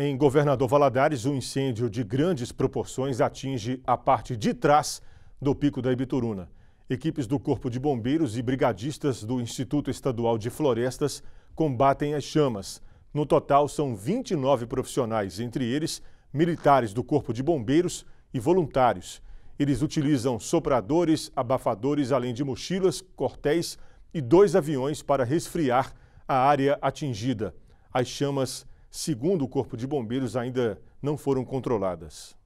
Em Governador Valadares, um incêndio de grandes proporções atinge a parte de trás do Pico da Ibituruna. Equipes do Corpo de Bombeiros e brigadistas do Instituto Estadual de Florestas combatem as chamas. No total, são 29 profissionais, entre eles militares do Corpo de Bombeiros e voluntários. Eles utilizam sopradores, abafadores, além de mochilas, cortéis e dois aviões para resfriar a área atingida. As chamas segundo o Corpo de Bombeiros, ainda não foram controladas.